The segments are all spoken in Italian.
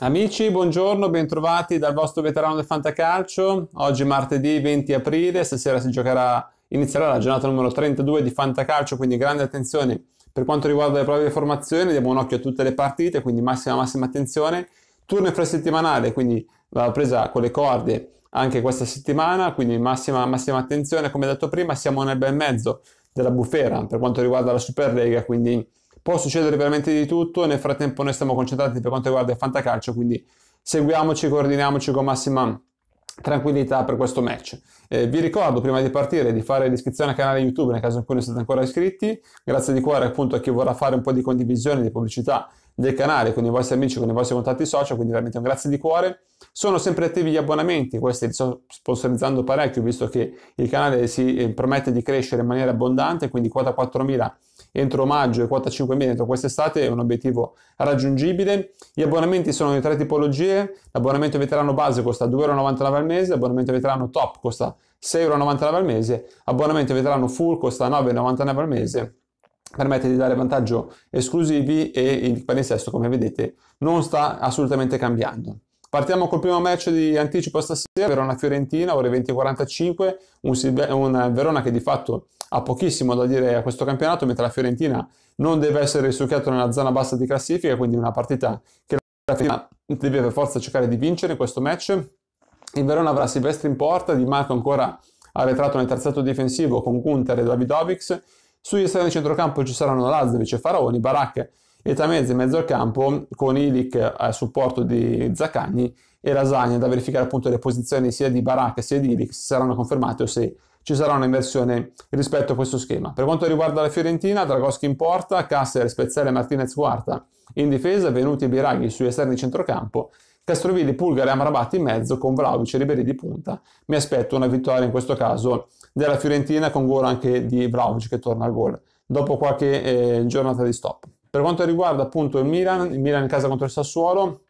Amici, buongiorno, bentrovati dal vostro veterano del Fantacalcio. Oggi è martedì 20 aprile, stasera si giocherà, inizierà la giornata numero 32 di Fantacalcio, quindi grande attenzione per quanto riguarda le proprie formazioni, diamo un occhio a tutte le partite, quindi massima massima attenzione. Turno infrasettimanale, quindi va presa con le corde anche questa settimana, quindi massima, massima attenzione, come detto prima, siamo nel bel mezzo della bufera per quanto riguarda la Superlega, quindi può succedere veramente di tutto. Nel frattempo, noi stiamo concentrati per quanto riguarda il fantacalcio, quindi seguiamoci, coordiniamoci con massima tranquillità per questo match. Eh, vi ricordo prima di partire di fare l'iscrizione al canale YouTube nel caso in cui non siete ancora iscritti. Grazie di cuore appunto a chi vorrà fare un po' di condivisione, di pubblicità del canale con i vostri amici, con i vostri contatti social, quindi veramente un grazie di cuore. Sono sempre attivi gli abbonamenti, questi li sto sponsorizzando parecchio visto che il canale si eh, promette di crescere in maniera abbondante, quindi quota 4000 entro maggio e quota 5.000 entro quest'estate è un obiettivo raggiungibile. Gli abbonamenti sono di tre tipologie, l'abbonamento veterano base costa 2,99€ al mese, l'abbonamento veterano top costa 6,99€ al mese, l'abbonamento veterano full costa 9,99€ al mese permette di dare vantaggio esclusivi e il palinsesto, come vedete, non sta assolutamente cambiando. Partiamo col primo match di anticipo stasera, Verona-Fiorentina, ore 20.45, un, un, Verona che di fatto ha pochissimo da dire a questo campionato, mentre la Fiorentina non deve essere risucchiata nella zona bassa di classifica, quindi una partita che la Fiorentina deve per forza cercare di vincere in questo match. Il Verona avrà Silvestri in porta, Di Marco ancora arretrato nel terzetto difensivo con Gunther e Davidovics. Sugli esterni di centrocampo ci saranno Lazzovic e Faraoni, Baracche e tra mezzo e mezzo al campo con Ilic a supporto di Zaccagni e Lasagna da verificare appunto le posizioni sia di Baracca sia di Ilic se saranno confermate o se ci sarà un'inversione rispetto a questo schema. Per quanto riguarda la Fiorentina, Dragoschi in porta, Casser, Spezzale, Martinez, Guarda in difesa, Venuti e Biraghi sui esterni di centrocampo, Castrovilli, Pulgare e Amrabat in mezzo con Vlaovic e Ribéry di punta. Mi aspetto una vittoria in questo caso della Fiorentina con gol anche di Vlaovic che torna al gol dopo qualche eh, giornata di stop. Per quanto riguarda appunto il Milan, il Milan in casa contro il Sassuolo,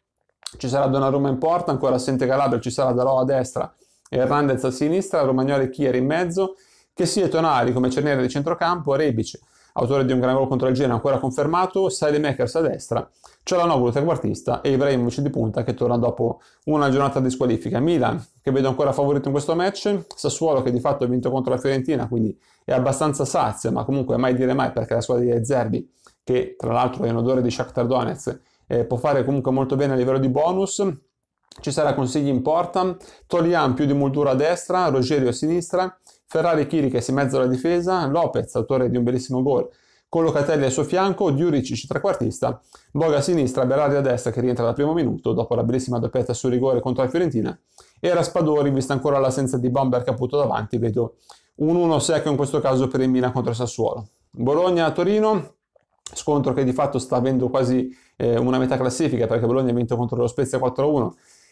ci sarà Donnarumma in porta, ancora assente Calabria, ci sarà Dalò a destra e Hernandez a sinistra, Romagnoli e Chieri in mezzo, che sia Tonali come cerniere di centrocampo, Rebic autore di un gran gol contro il Genoa ancora confermato, Makers a destra, Cialanoglu trequartista e Ibrahimovic di punta che torna dopo una giornata di squalifica. Milan che vedo ancora favorito in questo match, Sassuolo che di fatto ha vinto contro la Fiorentina quindi è abbastanza sazia ma comunque mai dire mai perché la squadra di Zerbi che tra l'altro è in odore di Shakhtar Donetsk eh, può fare comunque molto bene a livello di bonus, ci sarà consigli in porta, Tolian più di Muldura a destra, Rogerio a sinistra, Ferrari Chiriches in mezzo alla difesa, Lopez, autore di un bellissimo gol, con Locatelli al suo fianco, Diuricic trequartista, Boga a sinistra, Berardi a destra che rientra dal primo minuto dopo la bellissima doppietta sul rigore contro la Fiorentina e Raspadori, vista ancora l'assenza di Bomber caputo davanti, vedo un 1 secco in questo caso per il Milan contro il Sassuolo. Bologna-Torino, scontro che di fatto sta avendo quasi eh, una metà classifica perché Bologna ha vinto contro lo Spezia 4-1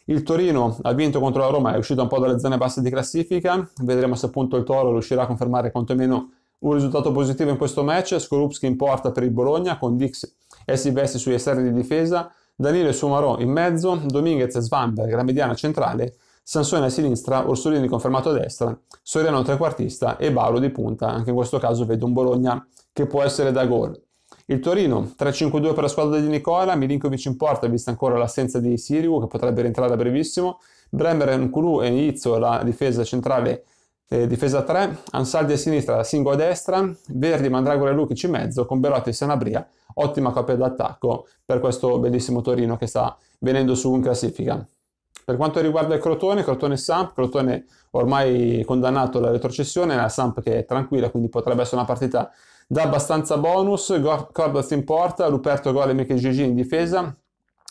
il Torino ha vinto contro la Roma, è uscito un po' dalle zone basse di classifica, vedremo se appunto il Toro riuscirà a confermare quantomeno un risultato positivo in questo match, Skorupski in porta per il Bologna con Dix e Silvestri sugli esterni di difesa, Danilo e Sumarò in mezzo, Dominguez e Svanberg la mediana centrale, Sansone a sinistra, Orsolini confermato a destra, Soriano trequartista e Baulo di punta, anche in questo caso vedo un Bologna che può essere da gol. Il Torino 3-5-2 per la squadra di Nicola, Milinkovic in porta, vista ancora l'assenza di Siriu che potrebbe rientrare a brevissimo, Bremer, Nkulu e Izzo la difesa centrale eh, difesa 3, Ansaldi a sinistra, Singo a destra, Verdi, Mandragora e Lukic in mezzo, con Belotti e Sanabria, ottima coppia d'attacco per questo bellissimo Torino che sta venendo su in classifica. Per quanto riguarda il Crotone, Crotone Samp, Crotone ormai condannato alla retrocessione, la Samp che è tranquilla, quindi potrebbe essere una partita dà abbastanza bonus, Cordaz in porta, Ruperto Golem e Gigi in difesa,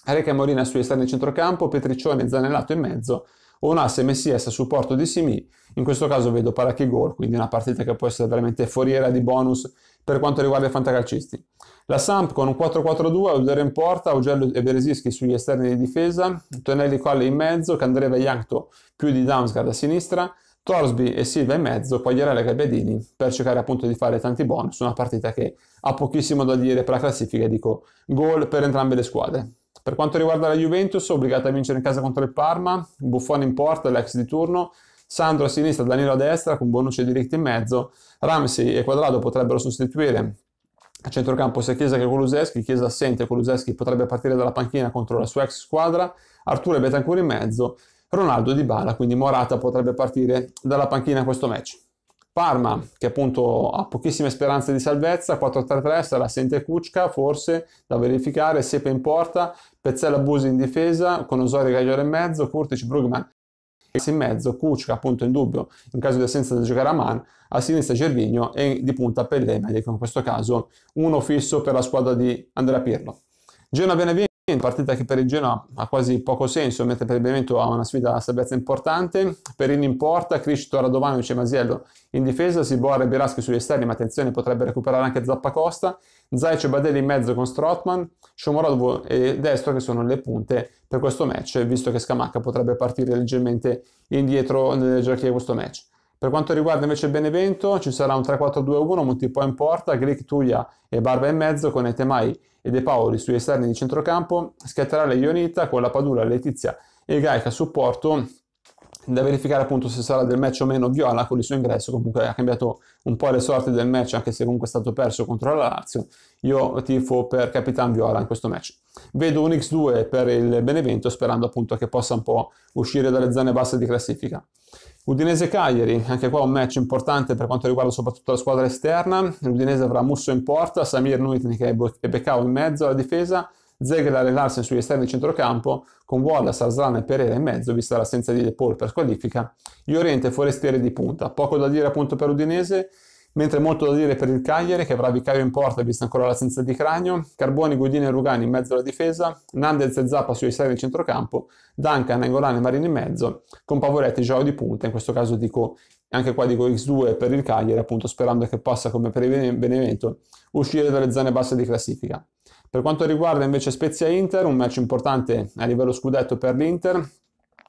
Reca e Morina sugli esterni in centrocampo, Petriccione Zanellato in mezzo, o un asse Messias a supporto di Simi, in questo caso vedo Parachi gol, quindi una partita che può essere veramente foriera di bonus per quanto riguarda i fantacalcisti. La Samp con un 4-4-2, Audero in porta, Augello e Beresischi sugli esterni di difesa, Tonelli Colle in mezzo, Candreva e Yankto più di Damsgaard a sinistra, Torsby e Silva in mezzo, Quagliarella e Gabbiadini per cercare appunto di fare tanti bonus, una partita che ha pochissimo da dire per la classifica, dico gol per entrambe le squadre. Per quanto riguarda la Juventus, obbligata a vincere in casa contro il Parma, Buffone in porta, l'ex di turno, Sandro a sinistra, Danilo a destra con Bonucci e Diritti in mezzo, Ramsey e Quadrado potrebbero sostituire a centrocampo sia Chiesa che Coluseschi, Chiesa assente, Coluseschi potrebbe partire dalla panchina contro la sua ex squadra, Arturo e Betancourt in mezzo, Ronaldo e Dybala, quindi Morata potrebbe partire dalla panchina in questo match. Parma, che appunto ha pochissime speranze di salvezza, 4-3-3, sarà assente Kuczka forse da verificare, Sepe in porta, Pezzella Busi in difesa, con Osorio Gagliore in mezzo, Kurtic, Brugman in mezzo, Kuczka appunto in dubbio in caso di assenza da giocare a Man, a sinistra Gervigno e di punta Pellemedi, che in questo caso uno fisso per la squadra di Andrea Pirlo. Genoa Benevento in partita che per il Genoa ha quasi poco senso, mentre per il Benevento ha una sfida a salvezza importante. Perini in porta, Criscito, Radovanovic e Masiello in difesa, Sibora e Beraschi sugli esterni, ma attenzione potrebbe recuperare anche Zappacosta, Zaic e Badelli in mezzo con Strotman, Shomorodov e Destro che sono le punte per questo match, visto che Scamacca potrebbe partire leggermente indietro nelle gerarchie di questo match. Per quanto riguarda invece Benevento, ci sarà un 3-4-2-1, Montipo in porta, Glick, Tuglia e Barba in mezzo con Etemai e De Paoli sui esterni di centrocampo, scatterà la Ionita con la Padula, Letizia e Gaica a supporto, da verificare appunto se sarà del match o meno Viola con il suo ingresso, comunque ha cambiato un po' le sorti del match anche se comunque è stato perso contro la Lazio, io tifo per Capitan Viola in questo match. Vedo un X2 per il Benevento sperando appunto che possa un po' uscire dalle zone basse di classifica. Udinese Cagliari, anche qua un match importante per quanto riguarda soprattutto la squadra esterna. L'Udinese avrà Musso in porta, Samir Nuitnik e Beccao in mezzo alla difesa, Zegler e Larsen sugli esterni di centrocampo, con Wallace, Arslan e Pereira in mezzo, vista l'assenza di De Paul per squalifica, gli Oriente e Forestieri di punta. Poco da dire appunto per l'Udinese, Mentre molto da dire per il Cagliari, che avrà Vicario in porta vista ancora l'assenza di Cranio, Carboni, Guidini e Rugani in mezzo alla difesa, Nandez e Zappa sui esterni in centrocampo, Duncan, Angolani e Marini in mezzo, con Pavoretti e Gio di punta, in questo caso dico anche qua dico X2 per il Cagliari, appunto sperando che possa, come per il Benevento, uscire dalle zone basse di classifica. Per quanto riguarda invece Spezia-Inter, un match importante a livello scudetto per l'Inter,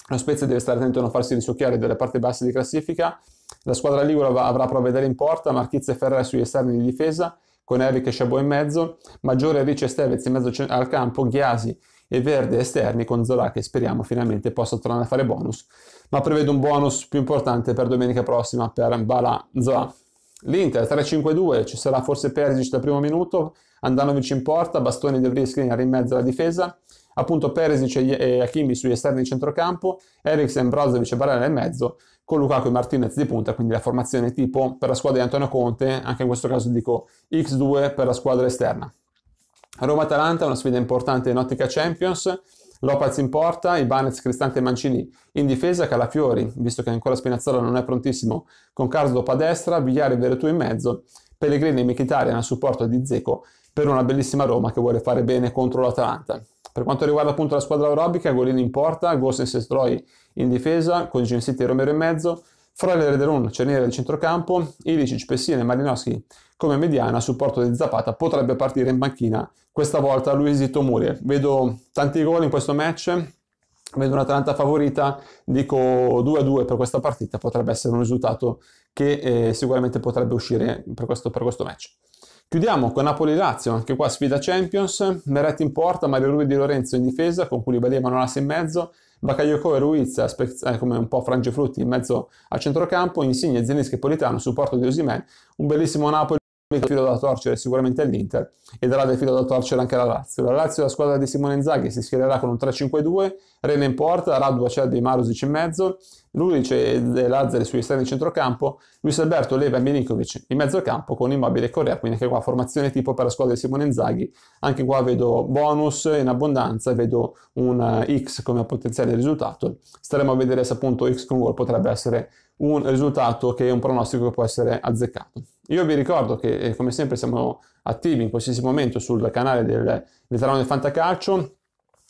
lo Spezia deve stare attento a non farsi risucchiare dalle parti basse di classifica, la squadra Ligura avrà Provedere in porta, Marchizia e Ferrer sugli esterni di difesa, con Eric e Chabot in mezzo, Maggiore, Ricci e Stevez in mezzo al campo, Ghiasi e Verde esterni con Zola che speriamo finalmente possa tornare a fare bonus, ma prevedo un bonus più importante per domenica prossima per Bala Zola. L'Inter 3-5-2, ci sarà forse Perisic dal primo minuto, Andanovic in porta, Bastoni e De Vries in mezzo alla difesa, appunto Perisic e eh, Hakimi sugli esterni di centrocampo, Eriksen, Brozovic e Barella nel mezzo, con Lukaku e Martinez di punta, quindi la formazione tipo per la squadra di Antonio Conte, anche in questo caso dico X2 per la squadra esterna. Roma-Atalanta, una sfida importante in ottica Champions, Lopez in porta, Ibanez, Cristante e Mancini in difesa, Calafiori, visto che ancora Spinazzola non è prontissimo, con Carlos a destra, Vigliari e Veretù in mezzo, Pellegrini e Mkhitaryan a supporto di Zeco per una bellissima Roma che vuole fare bene contro l'Atalanta. Per quanto riguarda appunto la squadra aerobica, Golini in porta, Gosen Sestroi in difesa, con Gensiti e Romero in mezzo, Freuler e Derun cerniere al centrocampo, Ilicic, Pessina e Malinowski come mediana a supporto di Zapata potrebbe partire in banchina, questa volta Luisito Muriel. Vedo tanti gol in questo match, vedo una un'Atalanta favorita, dico 2-2 per questa partita, potrebbe essere un risultato che eh, sicuramente potrebbe uscire per questo, per questo match. Chiudiamo con Napoli-Lazio, anche qua sfida Champions, Meretti in porta, Mario Rui di Lorenzo in difesa, con Koulibaly valevano l'asse in mezzo, Bakayoko e Ruiz eh, come un po' frangifrutti in mezzo al centrocampo, Insigne, Zenisca e Politano, supporto di Osimè, un bellissimo Napoli il filo da torcere sicuramente all'Inter e darà del filo da torcere anche alla Lazio. La Lazio è la squadra di Simone Inzaghi, si schiererà con un 3-5-2, Rene in porta, Radu, Acerbi, Marusic in mezzo, Lulic e Lazzari sugli esterni di centrocampo, Luis Alberto, Leva e Milinkovic in mezzo campo con Immobile e Correa, quindi anche qua formazione tipo per la squadra di Simone Inzaghi. Anche qua vedo bonus in abbondanza, vedo un eh, X come potenziale risultato. Staremo a vedere se appunto X con gol potrebbe essere un risultato che è un pronostico che può essere azzeccato. Io vi ricordo che eh, come sempre siamo attivi in qualsiasi momento sul canale del veterano del Fantacalcio,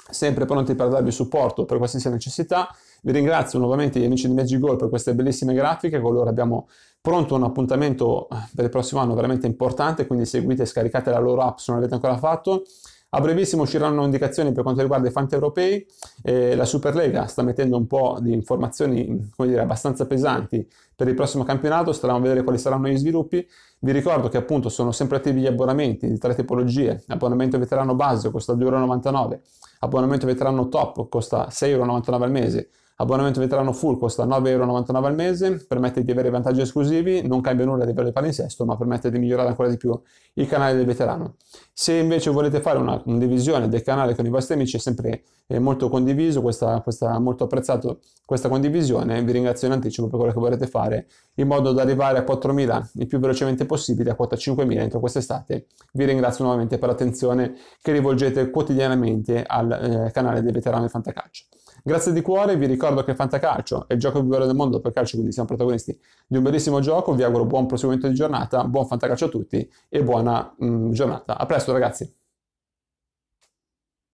sempre pronti per darvi supporto per qualsiasi necessità. Vi ringrazio nuovamente gli amici di Magic Goal per queste bellissime grafiche, con loro abbiamo pronto un appuntamento per il prossimo anno veramente importante, quindi seguite e scaricate la loro app se non l'avete ancora fatto. A brevissimo usciranno indicazioni per quanto riguarda i fanti europei, eh, la Superlega sta mettendo un po' di informazioni dire, abbastanza pesanti per il prossimo campionato, staremo a vedere quali saranno gli sviluppi. Vi ricordo che appunto sono sempre attivi gli abbonamenti di tre tipologie, abbonamento veterano base costa 2,99€, abbonamento veterano top costa 6,99€ al mese Abbonamento veterano full costa 9,99€ al mese, permette di avere vantaggi esclusivi, non cambia nulla a livello di palinsesto, ma permette di migliorare ancora di più il canale del veterano. Se invece volete fare una, una divisione del canale con i vostri amici, è sempre eh, molto condiviso, questa, questa, molto apprezzato questa condivisione, vi ringrazio in anticipo per quello che volete fare, in modo da arrivare a 4.000 il più velocemente possibile, a quota 5.000 entro quest'estate. Vi ringrazio nuovamente per l'attenzione che rivolgete quotidianamente al eh, canale del veterano del Fantacalcio. Grazie di cuore, vi ricordo che Fantacalcio è il gioco più bello del mondo per calcio, quindi siamo protagonisti di un bellissimo gioco. Vi auguro buon proseguimento di giornata, buon Fantacalcio a tutti e buona mh, mm, giornata. A presto ragazzi!